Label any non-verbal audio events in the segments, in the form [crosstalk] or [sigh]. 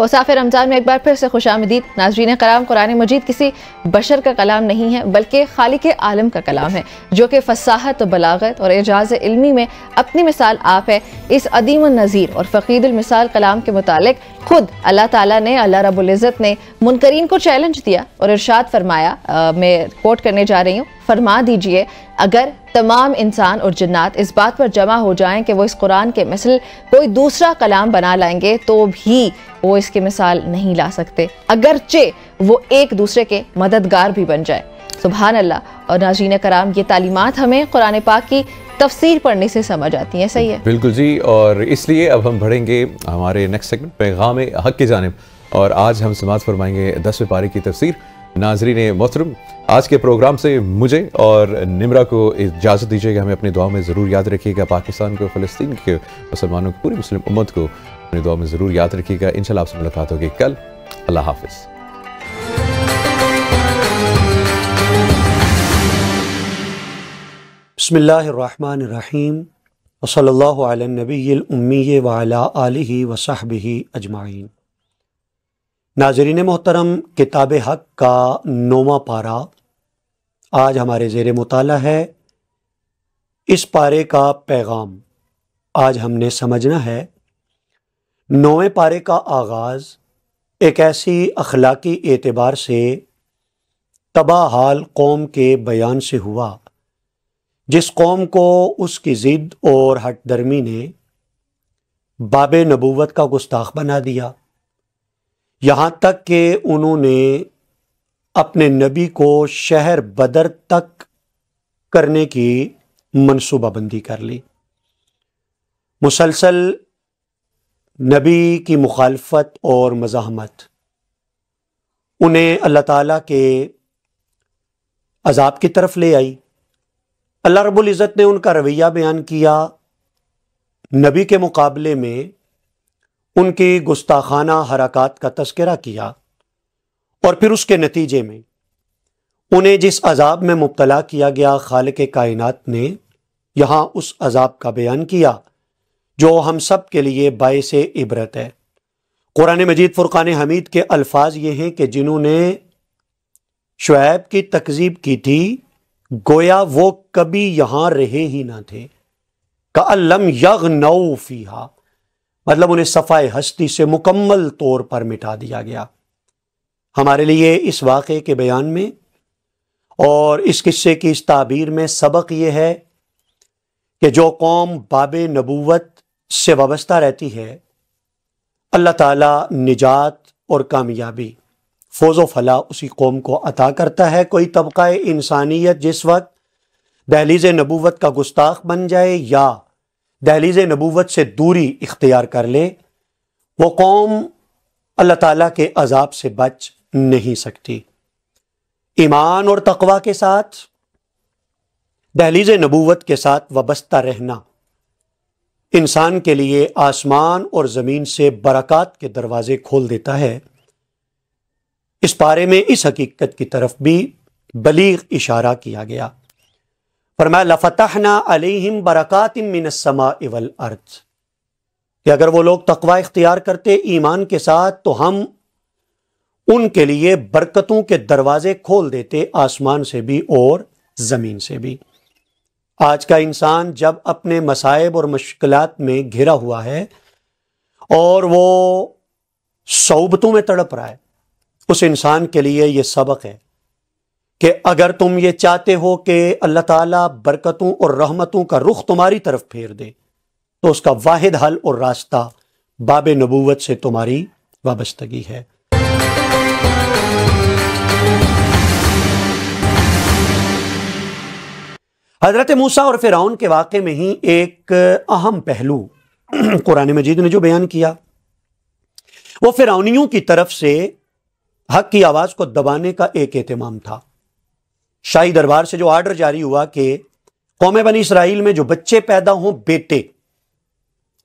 वसाफ रमज़ान में एक बार फिर से खुश आमदीद नाजरीन कराम कुरान मजीद किसी बशर का कलाम नहीं है बल्कि खालिक आलम का कलाम है जो कि फसाहत बलागत और एजाज इलमी में अपनी मिसाल आप है इस अदीम नज़ीर और फ़कीदुलमिसाल कलाम के मुतालिक खुद अल्लाह ताला ने अल्लाह रबुल्ज़त ने मुनकरीन को चैलेंज दिया और इरशाद फरमाया मैं कोट करने जा रही हूँ फरमा दीजिए अगर तमाम इंसान और जन्नात इस बात पर जमा हो जाएं कि वो इस कुरान के मिसल कोई दूसरा कलाम बना लाएंगे तो भी वो इसके मिसाल नहीं ला सकते अगरचे वो एक दूसरे के मददगार भी बन जाए सुबहान अल्लाह और नाजीन कराम ये तालीमत हमें कुरान पाक की तफसीर पढ़ने से समझ आती है सही है बिल्कुल जी और इसलिए अब हम बढ़ेंगे हमारे नेक्स्ट सेगमेंट पैगाम हक की जानब और आज हम समाज फरमाएंगे दसवें पारे की तफसीर नाजरीन मोहतरम आज के प्रोग्राम से मुझे और निमरा को इजाज़त दीजिएगा हमें अपनी दुआ में ज़रूर याद रखिएगा पाकिस्तान को फ़लस्तीन के मुसलमानों को पूरी मुस्लिम उम्मत को अपनी दुआ में ज़रूर याद रखिएगा इन आपसे मुलाकात होगी कल अल्लाह हाफिज़ बसमीम नबी उम्मी आलि वसाहबी अजमाइन नाजरीन मोहतरम किताब हक का नोवा पारा आज हमारे जेर मताल है इस पारे का पैगाम आज हमने समझना है नौवें पारे का आगाज़ एक ऐसी अखलाकी एतबार से तबाह हाल कौम के बयान से हुआ जिस कौम को उसकी ज़िद और हट दर्मी ने बाब नबूवत का गुस्ताख बना दिया यहाँ तक कि उन्होंने अपने नबी को शहर बदर तक करने की मनसूबाबंदी कर ली मुसलसल नबी की मुखालफत और मज़ामत उन्हें अल्लाह ताला के अजाब की तरफ ले आई अल्लाह रब्बुल इज़्ज़त ने उनका रवैया बयान किया नबी के मुकाबले में उनकी गुस्ताखाना हरकत का तस्करा किया और फिर उसके नतीजे में उन्हें जिस अजाब में मुबतला किया गया खाल के कायनत ने यहाँ उस अजाब का बयान किया जो हम सब के लिए बायस इबरत है कुरान मजीद फ़ुरक़ान हमीद के अल्फाज ये हैं कि जिन्होंने शुएब की तकजीब की थी गोया वो कभी यहाँ रहे ही ना थे का अलम यग नऊ फीहा मतलब उन्हें सफ़ाए हस्ती से मुकम्मल तौर पर मिटा दिया गया हमारे लिए इस वाक़े के बयान में और इस किस्से की इस ताबीर में सबक ये है कि जो कौम बाब नबूवत से वाबस्ता रहती है अल्लाह ताला निजात और कामयाबी फौज फला उसी कौम को अता करता है कोई तबका इंसानियत जिस वक्त दहलीज नबूवत का गुस्ताख बन जाए या दहलीज नबूवत से दूरी इख्तियार कर ले वो कौम अल्लाह ताला के अजाब से बच नहीं सकती ईमान और तकवा के साथ दहलीज नबूवत के साथ वाबस्ता रहना इंसान के लिए आसमान और ज़मीन से बरक़ात के दरवाज़े खोल देता है इस बारे में इस हकीकत की तरफ भी बलीग इशारा किया गया फरमाया लफतना अलीम बरकत मिनसमा इवल अर्थ कि अगर वो लोग तकवा इख्तियार करते ईमान के साथ तो हम उनके लिए बरकतों के दरवाजे खोल देते आसमान से भी और ज़मीन से भी आज का इंसान जब अपने मसायब और मुश्किल में घिरा हुआ है और वो सौबतों में तड़प रहा है उस इंसान के लिए ये सबक है कि अगर तुम ये चाहते हो कि अल्लाह ताला बरकतों और रहमतों का रुख तुम्हारी तरफ फेर दे तो उसका वाहिद हल और रास्ता बाब नबूवत से तुम्हारी वाबस्तगी है हजरत मूसा और फिरौन के वाक़े में ही एक अहम पहलू [clears throat] कुरान मजीद ने जो बयान किया वो फिरौनियों की तरफ से हक की आवाज़ को दबाने का एक एहतमाम था शाही दरबार से जो आर्डर जारी हुआ कि कौम बनी इसराइल में जो बच्चे पैदा हों बेटे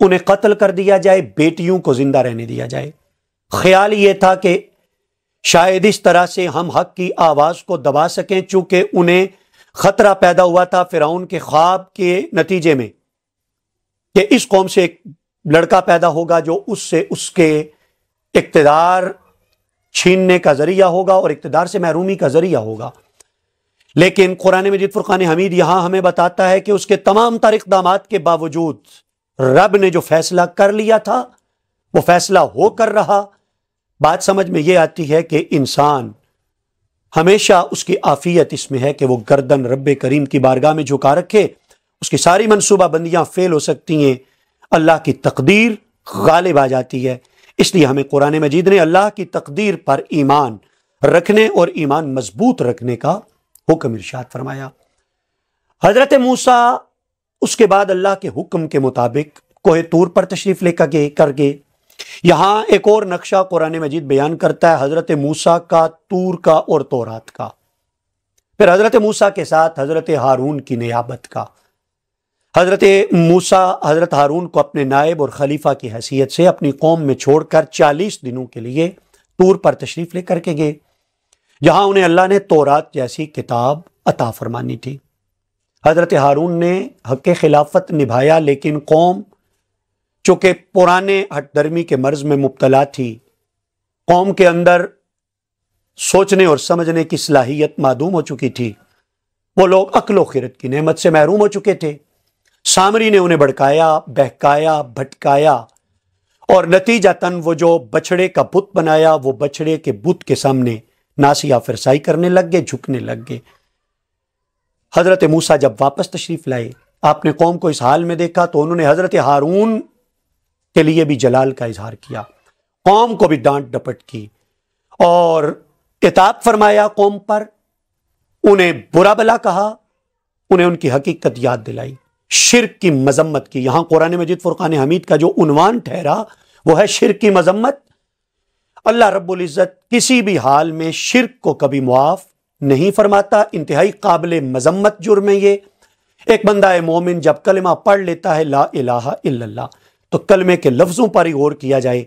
उन्हें कत्ल कर दिया जाए बेटियों को जिंदा रहने दिया जाए ख्याल ये था कि शायद इस तरह से हम हक की आवाज़ को दबा सकें चूंकि उन्हें ख़तरा पैदा हुआ था फिराउन के ख्वाब के नतीजे में कि इस कौम से एक लड़का पैदा होगा जो उससे उसके इकतदार छीनने का ज़रिया होगा और इकतदार से महरूमी का ज़रिया होगा लेकिन कुरान मजिद फुरखान हमीद यहां हमें बताता है कि उसके तमाम तर इकदाम के बावजूद रब ने जो फैसला कर लिया था वो फैसला हो कर रहा बात समझ में ये आती है कि इंसान हमेशा उसकी आफियत इसमें है कि वो गर्दन रब करीम की बारगाह में झुका रखे उसकी सारी मनसूबा बंदियां फेल हो सकती हैं अल्लाह की तकदीर गालिब आ जाती है इसलिए हमें कुरान मजीद ने अल्लाह की तकदीर पर ईमान रखने और ईमान मजबूत रखने का हुक्म इर्शाद फरमाया हज़रत मूसा उसके बाद अल्लाह के हुक्म के मुताबिक कोहे तूर पर तशरीफ़ लेकर गए कर गए यहाँ एक और नक्शा कुरान मजीद बयान करता है हज़रत मूसा का तूर का और तोरात का फिर हज़रत मूसा के साथ हज़रत हारून की नियाबत का हज़रत मूसा हज़रत हारून को अपने नायब और खलीफा की हैसियत से अपनी कौम में छोड़कर चालीस दिनों के लिए तूर पर तशरीफ़ लेकर के गए जहाँ उन्हें अल्लाह ने तोरात जैसी किताब अता फरमानी थी हज़रत हारून ने हक खिलाफत निभाया लेकिन कौम चूँकि पुराने हटदर्मी के मर्ज़ में मुबतला थी कौम के अंदर सोचने और समझने की सलाहियत मदूम हो चुकी थी वो लोग अकलो खिरत की नहमत से महरूम हो चुके थे सामरी ने उन्हें भड़काया बहकाया भटकाया और नतीजा तन वो जो बछड़े का बुत बनाया वो बछड़े के बुत के सामने नासिया फिरसाई करने लग गए झुकने लग गए हज़रत मूसा जब वापस तशरीफ़ लाए आपने कौम को इस हाल में देखा तो उन्होंने हज़रत हारून के लिए भी जलाल का इजहार किया कौम को भी डांट डपट की और किताब फरमाया कौम पर उन्हें बुरा भला कहा उन्हें उनकी हकीकत याद दिलाई शिरक की मजम्मत की यहां कुरान मजिद फुरकान हमीद का जो उनवान ठहरा वो है शिर की मजम्मत अल्लाह इज़्ज़त किसी भी हाल में शिरक को कभी मुआफ़ नहीं फरमाता इंतहाई काबिल मजम्मत जुर्म है ये एक बंदा मोमिन जब कलमा पढ़ लेता है ला इलाहा इल्लल्लाह तो कलमे के लफ्ज़ों पर ही गौर किया जाए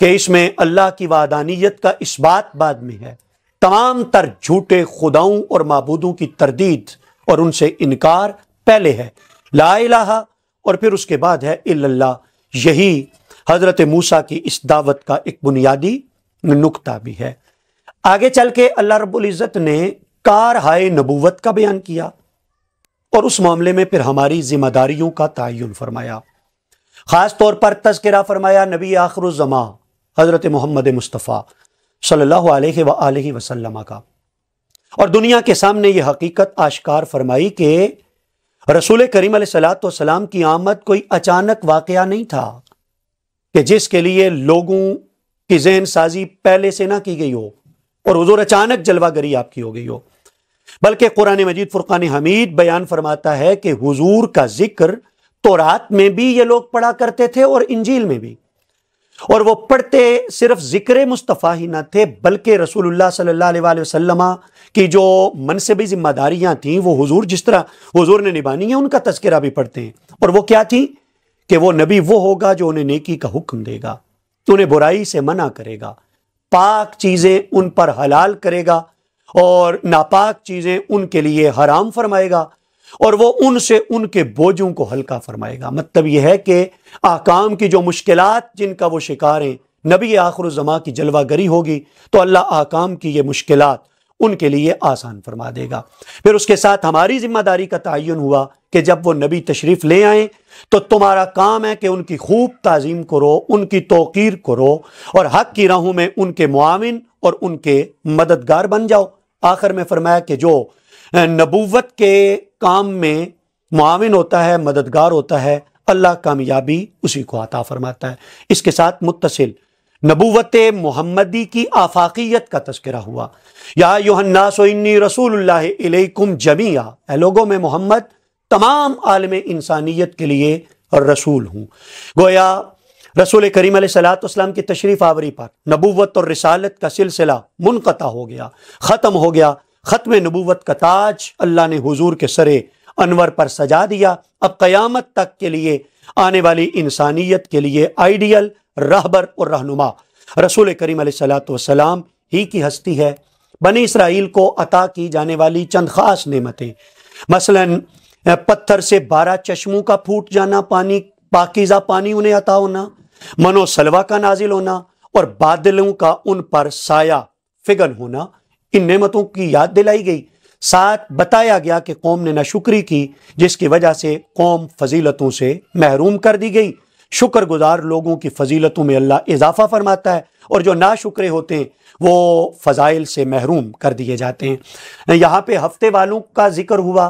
कि इसमें अल्लाह की वादानियत का इस बात बाद में है तमाम तर झूठे खुदाओं और मबूदों की तरदीद और उनसे इनकार पहले है ला इलाहा और फिर उसके बाद है इल्लल्लाह यही हज़रत मूसा की इस दावत का एक बुनियादी नुकता भी है आगे चल के अल्लाह रब्बुल इज़्ज़त ने कार हाय नबूवत का बयान किया और उस मामले में फिर हमारी जिम्मेदारियों का तयन फरमाया ख़ास तौर पर तस्करा फरमाया नबी जमा हज़रत मोहम्मद मुस्तफ़ा सल्ला वसलम का और दुनिया के सामने यह हकीकत आश्कार फरमाई कि रसूल करीम सलाम की आमद कोई अचानक वाकया नहीं था कि जिसके लिए लोगों कि जहन साजी पहले से ना की गई हो और हजूर अचानक जलवागरी आपकी हो गई हो बल्कि कुरान मजीद फुरकान हमीद बयान फरमाता है कि हुजूर का जिक्र तो रात में भी ये लोग पढ़ा करते थे और इंजील में भी और वो पढ़ते सिर्फ जिक्र मुस्तफ़ा ही ना थे बल्कि रसूल सल्ला की जो मनसबी जिम्मेदारियां थी वो हजूर जिस तरह हजूर ने निभानी है उनका तस्करा भी पढ़ते हैं और वो क्या थी कि वो नबी वो होगा जो उन्हें नेकी का हुक्म देगा तो उन्हें बुराई से मना करेगा पाक चीज़ें उन पर हलाल करेगा और नापाक चीज़ें उनके लिए हराम फरमाएगा और वो उनसे उनके बोझों को हल्का फरमाएगा मतलब यह है कि आकाम की जो मुश्किल जिनका वो शिकार हैं नबी आखर ज़मा की जलवागरी होगी तो अल्लाह आकाम की ये मुश्किलात उनके लिए आसान फरमा देगा फिर उसके साथ हमारी जिम्मेदारी का तयन हुआ कि जब वो नबी तशरीफ़ ले आए तो तुम्हारा काम है कि उनकी खूब तज़ीम करो उनकी तोकीर करो और हक की राहों में उनके मुआविन और उनके मददगार बन जाओ आखिर में फरमाया कि जो नबूवत के काम में मुआविन होता है मददगार होता है अल्लाह कामयाबी उसी को आता फरमाता है इसके साथ मुतसिल नबूवत मोहम्मदी की आफाकियत का तस्करा हुआ या रसूल रसूलकुम जमिया लोगों में मोहम्मद तमाम आलम इंसानियत के लिए रसूल हूँ गोया रसूल करीम सलाम की तशरीफ़ आवरी पर नबूवत और रसालत का सिलसिला मुनक़ता हो गया ख़त्म हो गया ख़त्म नबूवत का ताज अल्लाह ने हजूर के सरे अनवर पर सजा दिया अब क़यामत तक के लिए आने वाली इंसानियत के लिए आइडियल रहबर और रहनुमा रसूल करीम सलाम ही की हस्ती है बने इसराइल को अता की जाने वाली चंद खास नेमतें मसलन पत्थर से बारह चश्मों का फूट जाना पानी पाकिज़ा पानी उन्हें अता होना मनोसलवा का नाजिल होना और बादलों का उन पर साया फिगल होना इन नेमतों की याद दिलाई गई साथ बताया गया कि कौम ने नाशुक्री की जिसकी वजह से कौम फजीलतों से महरूम कर दी गई शुक्रगुजार लोगों की फजीलतों में अल्लाह इजाफा फरमाता है और जो ना शुक्र होते हैं वो फ़जाइल से महरूम कर दिए जाते हैं यहाँ पे हफ्ते वालों का जिक्र हुआ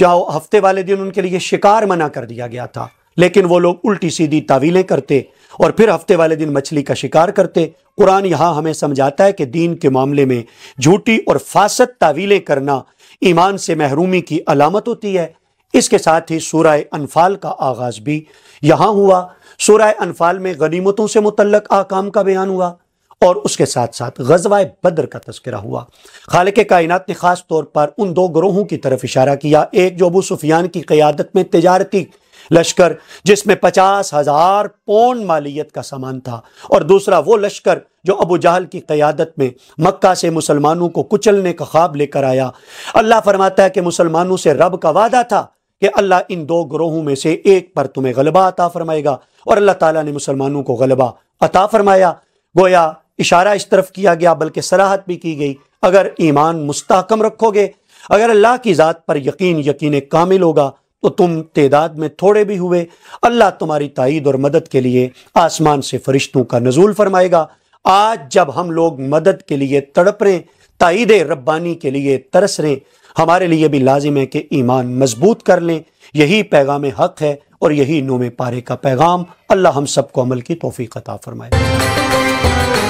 जाओ हफ्ते वाले दिन उनके लिए शिकार मना कर दिया गया था लेकिन वो लोग उल्टी सीधी तावीलें करते और फिर हफ्ते वाले दिन मछली का शिकार करते कुरान यहां हमें समझाता है कि दीन के मामले में झूठी और फासद तावीलें करना ईमान से महरूमी की अलामत होती है इसके साथ ही सूरह अनफाल का आगाज़ भी यहाँ हुआ सूरह अनफाल में गनीमतों से मुतलक आकाम का बयान हुआ और उसके साथ साथ गजवा बद्र का तस्करा हुआ खाल के कायनत ने ख़ास तौर पर उन दो ग्रोहों की तरफ इशारा किया एक जो अबू सुफियान की क़्यादत में तजारती लश्कर जिसमें पचास हज़ार पौन मालियत का सामान था और दूसरा वो लश्कर जो अबू जहल की क़्यादत में मक्का से मुसलमानों को कुचलने का ख्वाब लेकर आया अल्लाह फरमाता है कि मुसलमानों से रब का वादा था कि अल्लाह इन दो ग्रोहों में से एक पर तुम्हें गलबा अता फरमाएगा और अल्लाह तला ने मुसलमानों को गलबा अता फरमाया गोया इशारा इस तरफ किया गया बल्कि सराहत भी की गई अगर ईमान मुस्तकम रखोगे अगर अल्लाह की ज़ात पर यकीन यकीन कामिल होगा तो तुम तेदाद में थोड़े भी हुए अल्लाह तुम्हारी तइद और मदद के लिए आसमान से फरिश्तों का नजूल फरमाएगा आज जब हम लोग मदद के लिए तड़प रहे तइद रब्बानी के लिए तरस रहे हमारे लिए भी लाजिम है कि ईमान मजबूत कर लें यही पैगाम हक है और यही नोम पारे का पैगाम अल्लाह हम सबको अमल की तोफ़ी कता फरमाए